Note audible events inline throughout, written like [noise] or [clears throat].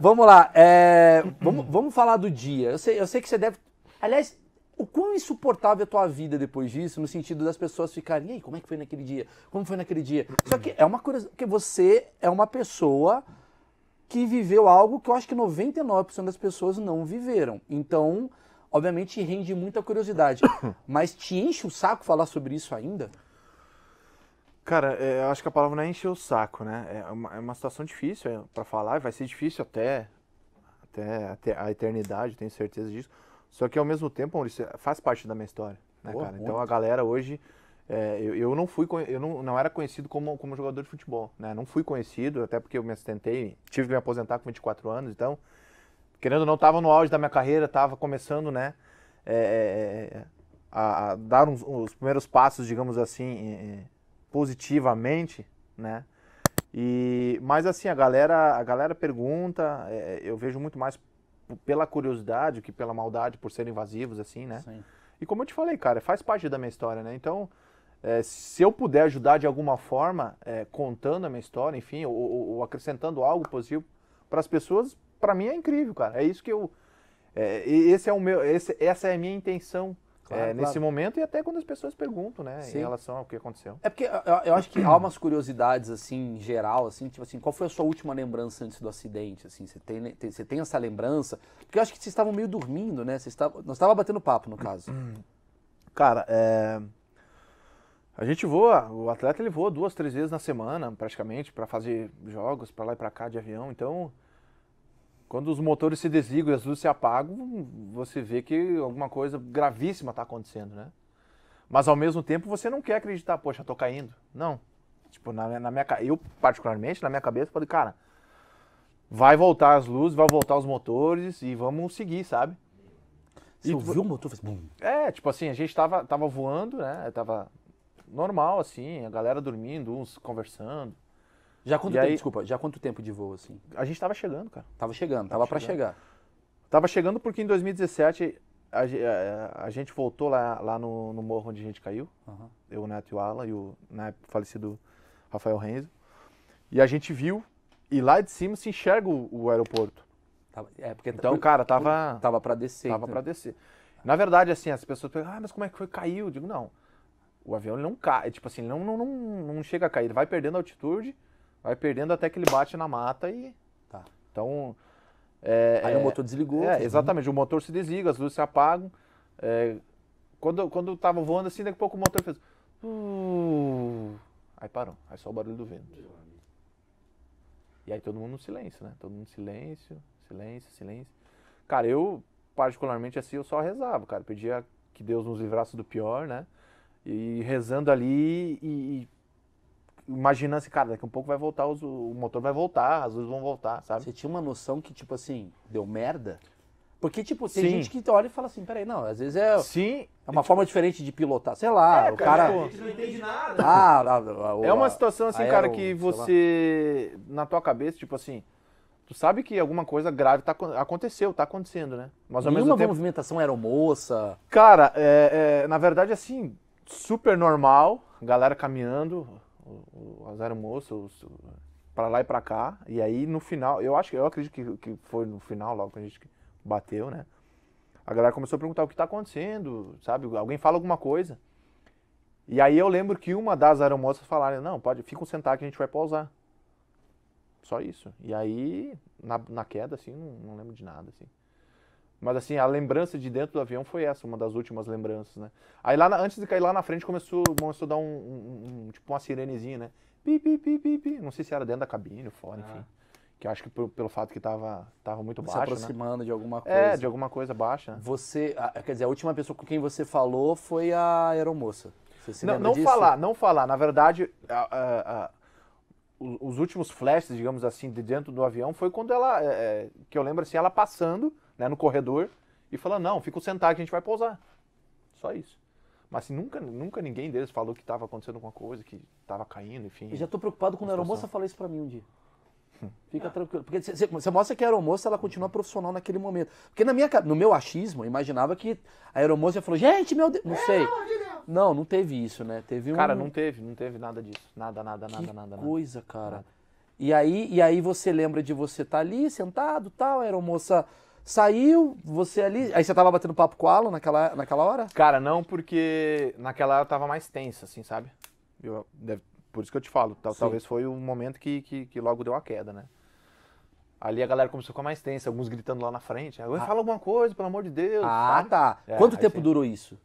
Vamos lá, é, vamos, vamos falar do dia. Eu sei, eu sei que você deve. Aliás, o quão insuportável é a tua vida depois disso, no sentido das pessoas ficarem, e aí, como é que foi naquele dia? Como foi naquele dia? Só que é uma coisa que você é uma pessoa que viveu algo que eu acho que 99% das pessoas não viveram. Então, obviamente, rende muita curiosidade. [coughs] Mas te enche o saco falar sobre isso ainda? Cara, é, eu acho que a palavra não é encher o saco, né? É uma, é uma situação difícil é, para falar, vai ser difícil até, até, até a eternidade, tenho certeza disso. Só que ao mesmo tempo, Maurício, é, faz parte da minha história, né, Boa, cara? Então, muito. Então a galera hoje. É, eu, eu, não fui eu não, não era conhecido como, como jogador de futebol, né? Não fui conhecido, até porque eu me assentei, tive que me aposentar com 24 anos, então, querendo ou não, estava no auge da minha carreira, estava começando, né? É, a, a, dar uns, os primeiros passos, digamos assim, positivamente, né? E, mas assim, a galera, a galera pergunta, é, eu vejo muito mais pela curiosidade que pela maldade, por serem invasivos, assim, né? Sim. E como eu te falei, cara, faz parte da minha história, né? Então, é, se eu puder ajudar de alguma forma, é, contando a minha história, enfim, ou, ou, acrescentando algo positivo para as pessoas, para mim é incrível, cara. É isso que eu. É, esse é o meu, esse, essa é a minha intenção Claro, é, claro. Nesse momento e até quando as pessoas perguntam, né? Sim. Em relação ao que aconteceu. É porque eu, eu acho que há umas curiosidades, assim, em geral, assim, tipo assim, qual foi a sua última lembrança antes do acidente, assim? Você tem, tem você tem essa lembrança? Porque eu acho que vocês estavam meio dormindo, né? você estava nós estávamos batendo papo, no caso. [clears throat] Cara, é... A gente voa, o atleta ele voa duas, três vezes na semana, praticamente, para fazer jogos, para lá e para cá de avião, então... Quando os motores se desligam e as luzes se apagam, você vê que alguma coisa gravíssima está acontecendo, né? Mas ao mesmo tempo você não quer acreditar, poxa, estou caindo. Não. Tipo, na, na minha, eu particularmente, na minha cabeça, falei, cara, vai voltar as luzes, vai voltar os motores e vamos seguir, sabe? Você e, ouviu o motor? É, tipo assim, a gente tava, tava voando, né? Tava normal, assim, a galera dormindo, uns conversando. Já quanto tempo, aí, desculpa, já quanto tempo de voo, assim? A gente tava chegando, cara. Tava chegando, tava, tava para chegar. Tava chegando porque em 2017 a, a, a gente voltou lá, lá no, no, morro onde a gente caiu. Uhum. Eu, o Neto e o Alan e o né, falecido Rafael Renzo. E a gente viu, e lá de cima se enxerga o, o aeroporto. Tava, é, porque então, cara, tava. Tava para descer. Tava então. para descer. Na verdade, assim, as pessoas perguntam, ah, mas como é que foi? Caiu? Eu digo, não. O avião não cai, tipo assim, ele não, não, não, não chega a cair, ele vai perdendo altitude vai perdendo até que ele bate na mata e. Tá. Então. É, Aí é, o motor desligou. É, exatamente, o motor se desliga, as luzes se apagam. É, quando, quando eu tava voando assim, daqui a pouco o motor fez. Uh, aí parou. Aí só o barulho do vento. E aí todo mundo no silêncio, né? Todo mundo no silêncio, silêncio, silêncio. Cara, eu, particularmente assim, eu só rezava, cara. Pedia que Deus nos livrasse do pior, né? E rezando ali e, e imaginando assim, cara, daqui a um pouco vai voltar, os, o motor vai voltar, as luzes vão voltar, sabe? Você tinha uma noção que, tipo assim, deu merda? Porque, tipo, tem Sim. gente que olha e fala assim, peraí, não, às vezes é, Sim. é uma forma diferente de pilotar, sei lá, é, o cara... cara... Tipo, gente não entende nada. Ah, ah, ah, ah é uma situação assim, é cara, que você, na tua cabeça, tipo assim, tu sabe que alguma coisa grave tá, aconteceu, tá acontecendo, né? Mas ao mesmo tempo... movimentação aeromoça... Cara, é, é, na verdade, assim, super normal, galera caminhando, as aeromoças é para lá e para cá. E aí no final, eu acho que eu acredito que, que foi no final, logo que a gente bateu, né? A galera começou a perguntar o que está acontecendo, sabe? Alguém fala alguma coisa. E aí eu lembro que uma das aeromoças falaram, não, pode, ficam sentar que a gente vai pausar. Só isso. E aí, na, na queda, assim, não, não lembro de nada, assim. Mas assim, a lembrança de dentro do avião foi essa, uma das últimas lembranças, né? Aí lá na, antes de cair lá na frente começou, começou a dar um, um, um tipo uma sirenezinha, né? Pi, pi, pi, pi, pi. Não sei se era dentro da cabine fora, ah. enfim. Que acho que por, pelo fato que tava, tava muito se baixo. Se né? aproximando né? de alguma coisa. É, de alguma coisa baixa. Você, a, quer dizer, a última pessoa com quem você falou foi a aeromoça. Você se não, não disso? falar, não falar. Na verdade, a, a, os últimos flashes, digamos assim, de dentro do avião foi quando ela, é, é que eu lembro assim, ela passando né, no corredor e fala, não, fica sentado que a gente vai pousar. Só isso. Mas assim, nunca, nunca ninguém deles falou que estava acontecendo alguma coisa, que estava caindo, enfim. Eu já estou preocupado quando a aeromoça falou isso para mim um dia. Hum. Fica tranquilo. Porque você mostra que a aeromoça ela continua profissional naquele momento. Porque na minha, no meu achismo, eu imaginava que a aeromoça falou, gente, meu Deus. Não sei. Não, não teve isso, né? Teve um. Cara, não teve, não teve nada disso. Nada, nada, nada, que nada. Coisa, cara. Nada. E aí, e aí você lembra de você estar tá ali, sentado, tal, a aeromoça Saiu, você ali. Aí você tava batendo papo com o Alan naquela, naquela hora? Cara, não, porque naquela hora eu tava mais tensa, assim, sabe? Eu, deve, por isso que eu te falo, tal, talvez foi o momento que, que, que logo deu a queda, né? Ali a galera começou a ficar mais tensa, alguns gritando lá na frente. Ah. ah. Fala alguma coisa, pelo amor de Deus. Ah, sabe? tá. É, Quanto tempo sim. durou isso?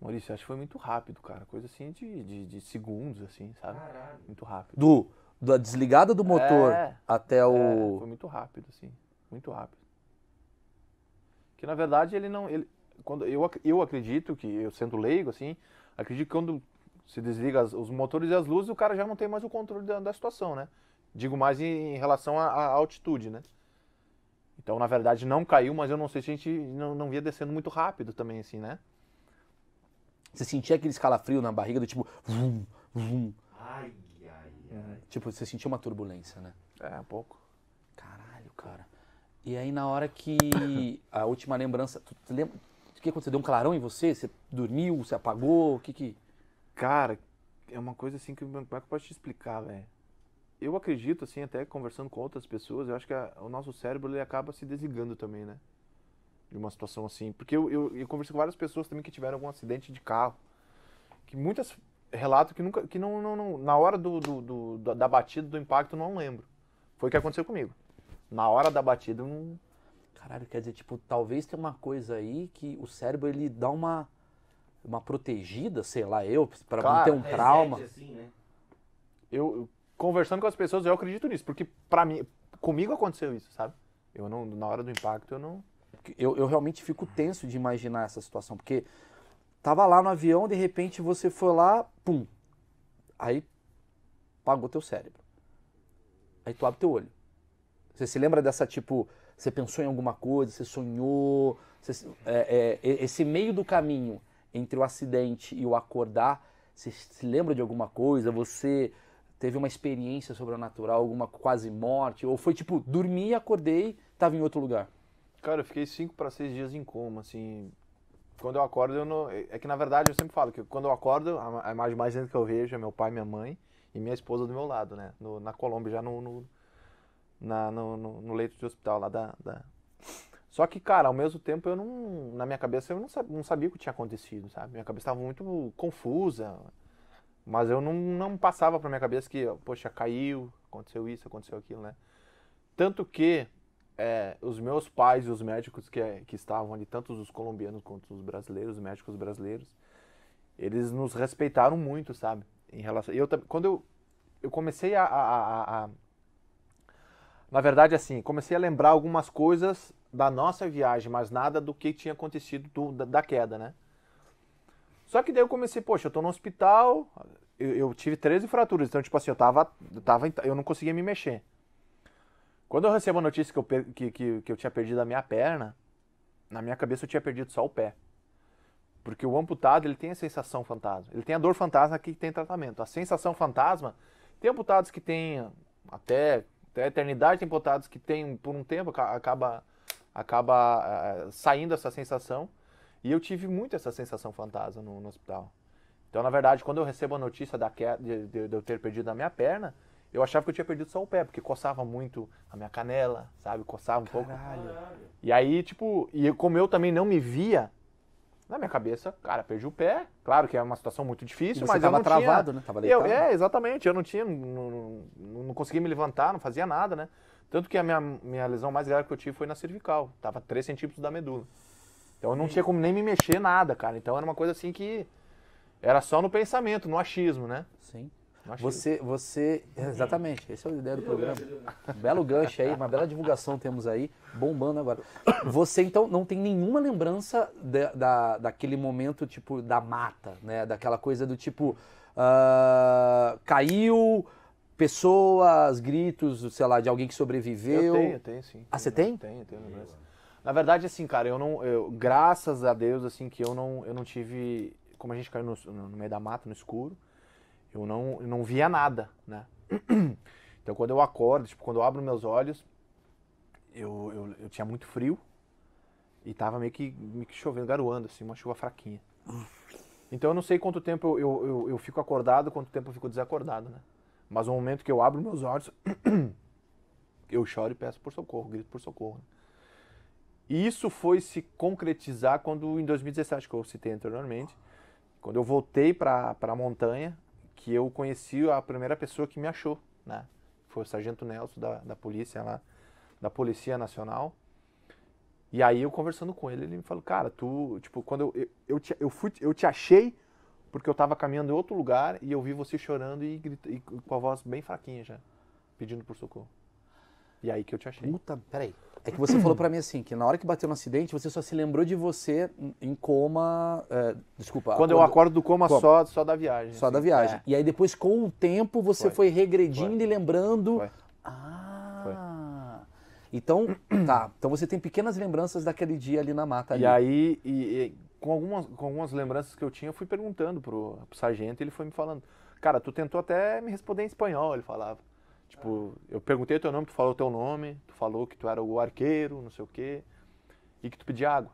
Maurício, acho que foi muito rápido, cara. Coisa assim de, de, de segundos, assim, sabe? Caralho. Muito rápido. Do, da desligada do motor é, até o. É, foi muito rápido, assim. Muito rápido. Que na verdade ele não. Ele, quando eu, eu acredito que, eu sendo leigo, assim, acredito que quando se desliga as, os motores e as luzes, o cara já não tem mais o controle da, da situação, né? Digo mais em, em relação à, à altitude, né? Então, na verdade, não caiu, mas eu não sei se a gente não, não via descendo muito rápido também, assim, né? Você sentia aquele escalafrio na barriga do tipo. Vum, vum. Ai, ai, ai. Tipo, você sentia uma turbulência, né? É, um pouco. Caralho, cara. E aí na hora que a última lembrança, tu, tu lembra o que aconteceu? Deu um clarão em você? Você dormiu? Você apagou? O que que... Cara, é uma coisa assim que como é que eu posso te explicar, velho? Eu acredito, assim, até conversando com outras pessoas, eu acho que a, o nosso cérebro ele acaba se desligando também, né? De uma situação assim. Porque eu, eu, eu conversei com várias pessoas também que tiveram algum acidente de carro. Que muitas relatam que nunca. que não. não, não na hora do, do, do, da batida, do impacto, não lembro. Foi o que aconteceu comigo na hora da batida, não. Caralho, quer dizer, tipo, talvez tenha uma coisa aí que o cérebro ele dá uma uma protegida, sei lá, eu, para não ter um é trauma. Assim, né? Eu conversando com as pessoas, eu acredito nisso, porque para mim, comigo aconteceu isso, sabe? Eu não na hora do impacto eu não eu, eu realmente fico tenso de imaginar essa situação, porque tava lá no avião, de repente você foi lá, pum. Aí pagou teu cérebro. Aí tu abre teu olho. Você se lembra dessa, tipo, você pensou em alguma coisa, você sonhou? Você, é, é, esse meio do caminho entre o acidente e o acordar, você se lembra de alguma coisa? Você teve uma experiência sobrenatural, alguma quase morte? Ou foi tipo, dormi, acordei, estava em outro lugar? Cara, eu fiquei cinco para seis dias em coma, assim. Quando eu acordo, eu não... é, é que na verdade eu sempre falo que quando eu acordo, a imagem mais linda que eu vejo é meu pai, minha mãe e minha esposa do meu lado, né? No, na Colômbia, já no, no, na, no, no, no, leito de hospital lá da, da, Só que, cara, ao mesmo tempo eu não. Na minha cabeça eu não, sabia, não sabia o que tinha acontecido, sabe? Minha cabeça estava muito confusa. Mas eu não, não passava pra minha cabeça que, poxa, caiu, aconteceu isso, aconteceu aquilo, né? Tanto que é, os meus pais e os médicos que, que estavam ali, tanto os colombianos quanto os brasileiros, os médicos brasileiros, eles nos respeitaram muito, sabe? Em relação. Eu, quando eu, eu comecei a, a, a, a na verdade, assim, comecei a lembrar algumas coisas da nossa viagem, mas nada do que tinha acontecido do, da, da, queda, né? Só que daí eu comecei, poxa, eu tô no hospital, eu, eu, tive 13 fraturas, então, tipo assim, eu tava, eu tava. Eu não conseguia me mexer. Quando eu recebo a notícia que eu, que, que, que eu tinha perdido a minha perna, na minha cabeça eu tinha perdido só o pé. Porque o amputado, ele tem a sensação fantasma. Ele tem a dor fantasma que tem tratamento. A sensação fantasma, tem amputados que tem até então, a eternidade tem potados que tem, por um tempo, acaba, acaba eh, saindo essa sensação. E eu tive muito essa sensação fantasma no, no hospital. Então, na verdade, quando eu recebo a notícia da queda, de, de, de, eu ter perdido a minha perna, eu achava que eu tinha perdido só o pé, porque coçava muito a minha canela, sabe? Coçava um Caralho. pouco. E aí, tipo, e como eu também não me via, na minha cabeça, cara, perdi o pé. Claro que é uma situação muito difícil, mas tava eu não travado, tinha... né? Tava eu, é, exatamente. Eu não tinha, não, não, não conseguia me levantar, não fazia nada, né? Tanto que a minha, minha lesão mais grave que eu tive foi na cervical. Tava 3 centímetros da medula. Então eu não hum. tinha como nem me mexer nada, cara. Então era uma coisa assim que era só no pensamento, no achismo, né? Sim. Você, você, uhum. exatamente, essa é a ideia do programa. Belo gancho aí, uma bela divulgação temos aí, bombando agora. Você então não tem nenhuma lembrança da, da daquele momento tipo da mata, né? Daquela coisa do tipo uh, caiu, pessoas, gritos, sei lá, de alguém que sobreviveu. Eu tenho, eu tenho sim. Ah, você tem? Tenho, tenho lembrança. Na verdade, assim, cara, eu não, eu, graças a Deus, assim, que eu não, eu não tive, como a gente caiu no, no meio da mata, no escuro eu não, eu não via nada, né? [clears throat] Então quando eu acordo, tipo, quando eu abro meus olhos, eu, eu, eu tinha muito frio e tava meio que, meio que chovendo, garoando, assim, uma chuva fraquinha. Então eu não sei quanto tempo eu, eu, eu fico acordado, quanto tempo eu fico desacordado, né? Mas no momento que eu abro meus olhos, [clears throat] eu choro e peço por socorro, grito por socorro. Né? E isso foi se concretizar quando, em 2017, que eu citei anteriormente, quando eu voltei para a montanha, que eu conheci a primeira pessoa que me achou, né? Foi o Sargento Nelson da, da polícia lá, da Polícia Nacional. E aí eu conversando com ele, ele me falou, cara, tu, tipo, quando eu, eu, eu, te, eu, fui, eu te achei porque eu tava caminhando em outro lugar e eu vi você chorando e, grita, e com a voz bem fraquinha já, pedindo por socorro. E aí que eu te achei. Puta, peraí. É que você falou [clears throat] para mim assim, que na hora que bateu no acidente, você só se lembrou de você em coma. É, desculpa. Quando, eu acordo do coma, coma, Só, só da viagem. Só assim. da viagem. É. E aí depois, com o tempo, você foi, foi regredindo foi. e lembrando. Foi. Ah. Foi. Então, tá. Então você tem pequenas lembranças daquele dia ali na mata. Ali. E aí, e, e, com, algumas, com algumas lembranças que eu tinha, eu fui perguntando pro, pro sargento e ele foi me falando. Cara, tu tentou até me responder em espanhol, ele falava. Tipo, eu perguntei teu nome, tu falou teu nome, tu falou que tu era o arqueiro, não sei o quê, e que tu pedia água.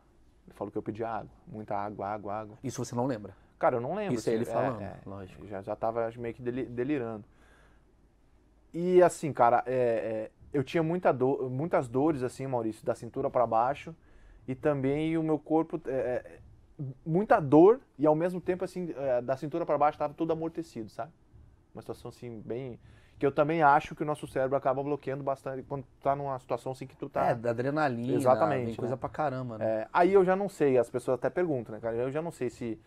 Ele falou que eu pedia água, muita água, água, água. Isso você não lembra? Cara, eu não lembro. Isso é assim, é ele falando, é, é, lógico. Já, já tava meio que delirando. E assim, cara, é, é, eu tinha muita do, muitas dores, assim, Maurício, da cintura para baixo, e também o meu corpo, é, muita dor, e ao mesmo tempo, assim, da cintura para baixo tava todo amortecido, sabe? Uma situação, assim, bem que eu também acho que o nosso cérebro acaba bloqueando bastante quando tá numa situação assim que tu tá. É, da adrenalina. Exatamente. Né? coisa pra caramba, né? É, aí eu já não sei, as pessoas até perguntam, né, cara? Eu já não sei se.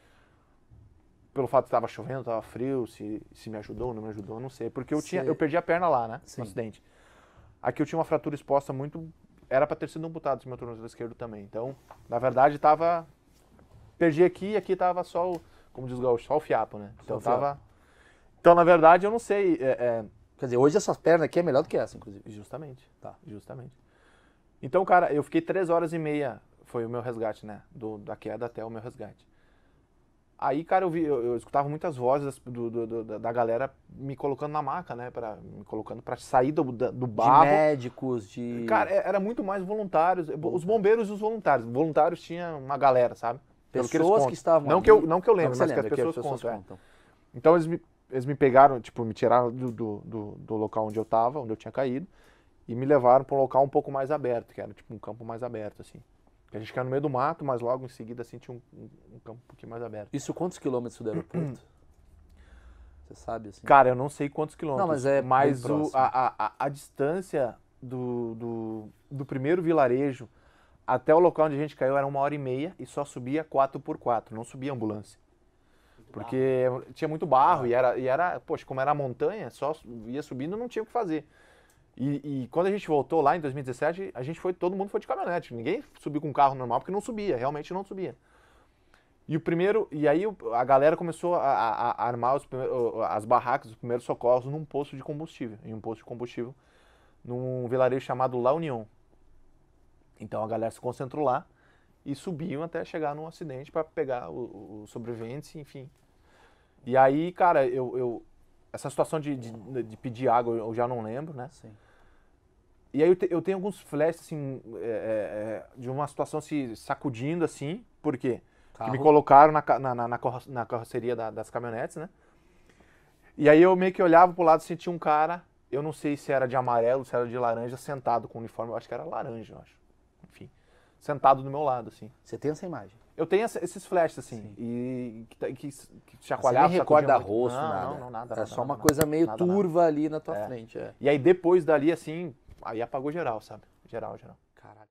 Pelo fato de estava chovendo, estava frio, se, se me ajudou ou não me ajudou, eu não sei. Porque eu, se... tinha, eu perdi a perna lá, né? Sim. No acidente. Aqui eu tinha uma fratura exposta muito. Era para ter sido amputado esse meu tornozelo esquerdo também. Então, na verdade, tava. Perdi aqui e aqui tava só o. Como diz o gaúcho, só o fiapo, né? Então, só tava. Então, na verdade, eu não sei. É, é, Quer dizer, hoje essa perna aqui é melhor do que essa, inclusive. Justamente, tá, justamente. Então, cara, eu fiquei três horas e meia, foi o meu resgate, né? Do, da queda até o meu resgate. Aí, cara, eu, vi, eu, eu escutava muitas vozes do, do, do, da galera me colocando na maca, né? Pra, me colocando para sair do, do barro. De médicos, de... Cara, é, era muito mais voluntários. Os bombeiros e os voluntários. Voluntários tinha uma galera, sabe? Pelo pessoas que, que, estavam Não ali. que eu, não que eu lembro, não que mas que as pessoas, que as pessoas contam. contam. É. Então eles me eles me pegaram, tipo, me tiraram do, do, do, do local onde eu estava, onde eu tinha caído, e me levaram para um local um pouco mais aberto, que era tipo um campo mais aberto, assim. A gente caiu no meio do mato, mas logo em seguida assim, tinha um, um, um campo um pouquinho mais aberto. Isso quantos quilômetros do aeroporto? [clears throat] Você sabe, assim? Cara, eu não sei quantos quilômetros. Não, mas é o, a, a, a, distância do, do, do primeiro vilarejo até o local onde a gente caiu era uma hora e meia e só subia 4 por 4 não subia ambulância. Porque ah. É, tinha muito barro ah. e era, e era, poxa, como era a montanha, só ia subindo não tinha o que fazer. E, e, quando a gente voltou lá em 2017, a gente foi, todo mundo foi de caminhonete. Ninguém subiu com carro normal porque não subia, realmente não subia. E o primeiro, e aí a galera começou a, a, a armar as barracas, os primeiros socorros num posto de combustível, em um posto de combustível, num vilarejo chamado La Union. Então a galera se concentrou lá e subiam até chegar num acidente para pegar os sobreviventes, enfim, e aí, cara, eu. eu essa situação de, de, de, pedir água eu já não lembro, né? Sim. E aí eu, te, eu tenho alguns flashes, assim, é, é, é de uma situação se sacudindo, assim, por quê? Que me colocaram na, na, na, na carroceria da, das caminhonetes, né? E aí eu meio que olhava pro lado e sentia um cara, eu não sei se era de amarelo, se era de laranja, sentado com o uniforme, eu acho que era laranja, eu acho. Enfim, sentado do meu lado, assim. Você tem essa imagem? Eu tenho esses flashes, assim, Sim. e que, tá, que, chacoalhava. Você nem recorda rosto, não, nada. Não, não, nada. É nada, só uma nada, coisa meio nada, turva ali na tua é. frente. É. E aí depois dali, assim, aí apagou geral, sabe? Geral, geral.